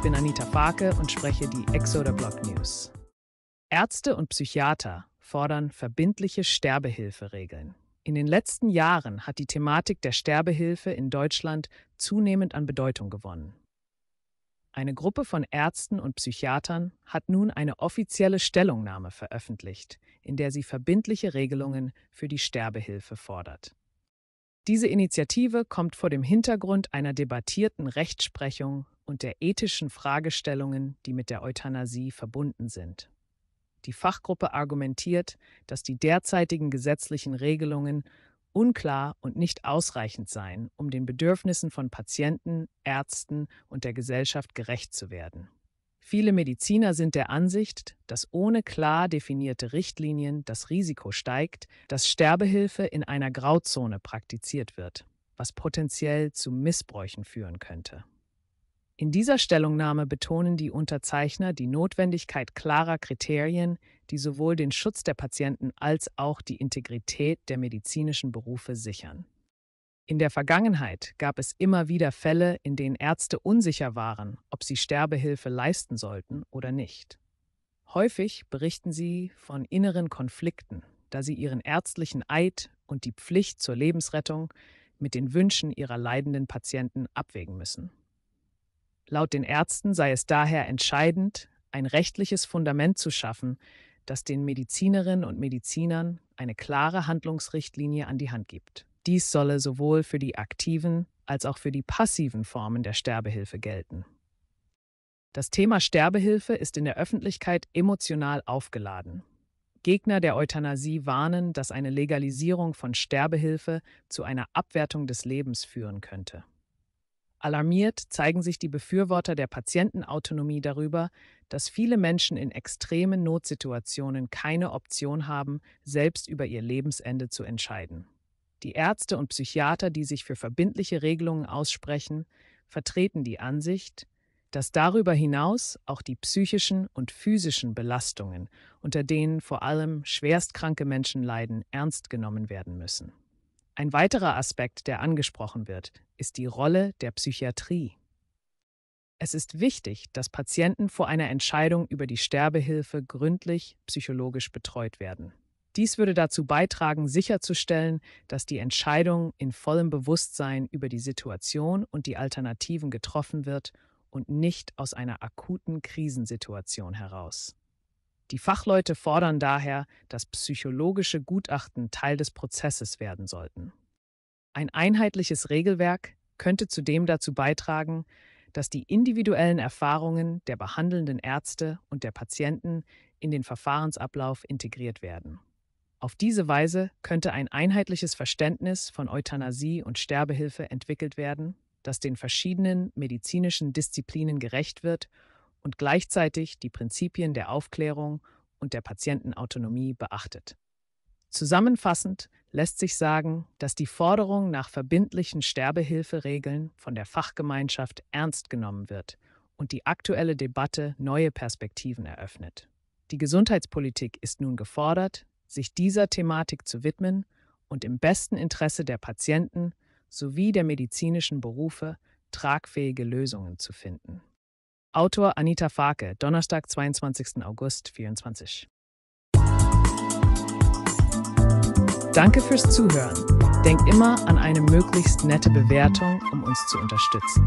Ich bin Anita Farke und spreche die Exoder Blog News. Ärzte und Psychiater fordern verbindliche Sterbehilferegeln. In den letzten Jahren hat die Thematik der Sterbehilfe in Deutschland zunehmend an Bedeutung gewonnen. Eine Gruppe von Ärzten und Psychiatern hat nun eine offizielle Stellungnahme veröffentlicht, in der sie verbindliche Regelungen für die Sterbehilfe fordert. Diese Initiative kommt vor dem Hintergrund einer debattierten Rechtsprechung und der ethischen Fragestellungen, die mit der Euthanasie verbunden sind. Die Fachgruppe argumentiert, dass die derzeitigen gesetzlichen Regelungen unklar und nicht ausreichend seien, um den Bedürfnissen von Patienten, Ärzten und der Gesellschaft gerecht zu werden. Viele Mediziner sind der Ansicht, dass ohne klar definierte Richtlinien das Risiko steigt, dass Sterbehilfe in einer Grauzone praktiziert wird, was potenziell zu Missbräuchen führen könnte. In dieser Stellungnahme betonen die Unterzeichner die Notwendigkeit klarer Kriterien, die sowohl den Schutz der Patienten als auch die Integrität der medizinischen Berufe sichern. In der Vergangenheit gab es immer wieder Fälle, in denen Ärzte unsicher waren, ob sie Sterbehilfe leisten sollten oder nicht. Häufig berichten sie von inneren Konflikten, da sie ihren ärztlichen Eid und die Pflicht zur Lebensrettung mit den Wünschen ihrer leidenden Patienten abwägen müssen. Laut den Ärzten sei es daher entscheidend, ein rechtliches Fundament zu schaffen, das den Medizinerinnen und Medizinern eine klare Handlungsrichtlinie an die Hand gibt. Dies solle sowohl für die aktiven als auch für die passiven Formen der Sterbehilfe gelten. Das Thema Sterbehilfe ist in der Öffentlichkeit emotional aufgeladen. Gegner der Euthanasie warnen, dass eine Legalisierung von Sterbehilfe zu einer Abwertung des Lebens führen könnte. Alarmiert zeigen sich die Befürworter der Patientenautonomie darüber, dass viele Menschen in extremen Notsituationen keine Option haben, selbst über ihr Lebensende zu entscheiden. Die Ärzte und Psychiater, die sich für verbindliche Regelungen aussprechen, vertreten die Ansicht, dass darüber hinaus auch die psychischen und physischen Belastungen, unter denen vor allem schwerstkranke Menschen leiden, ernst genommen werden müssen. Ein weiterer Aspekt, der angesprochen wird, ist die Rolle der Psychiatrie. Es ist wichtig, dass Patienten vor einer Entscheidung über die Sterbehilfe gründlich psychologisch betreut werden. Dies würde dazu beitragen, sicherzustellen, dass die Entscheidung in vollem Bewusstsein über die Situation und die Alternativen getroffen wird und nicht aus einer akuten Krisensituation heraus. Die Fachleute fordern daher, dass psychologische Gutachten Teil des Prozesses werden sollten. Ein einheitliches Regelwerk könnte zudem dazu beitragen, dass die individuellen Erfahrungen der behandelnden Ärzte und der Patienten in den Verfahrensablauf integriert werden. Auf diese Weise könnte ein einheitliches Verständnis von Euthanasie und Sterbehilfe entwickelt werden, das den verschiedenen medizinischen Disziplinen gerecht wird und gleichzeitig die Prinzipien der Aufklärung und der Patientenautonomie beachtet. Zusammenfassend lässt sich sagen, dass die Forderung nach verbindlichen Sterbehilferegeln von der Fachgemeinschaft ernst genommen wird und die aktuelle Debatte neue Perspektiven eröffnet. Die Gesundheitspolitik ist nun gefordert, sich dieser Thematik zu widmen und im besten Interesse der Patienten sowie der medizinischen Berufe tragfähige Lösungen zu finden. Autor Anita Farke, Donnerstag, 22. August 2024. Danke fürs Zuhören. Denkt immer an eine möglichst nette Bewertung, um uns zu unterstützen.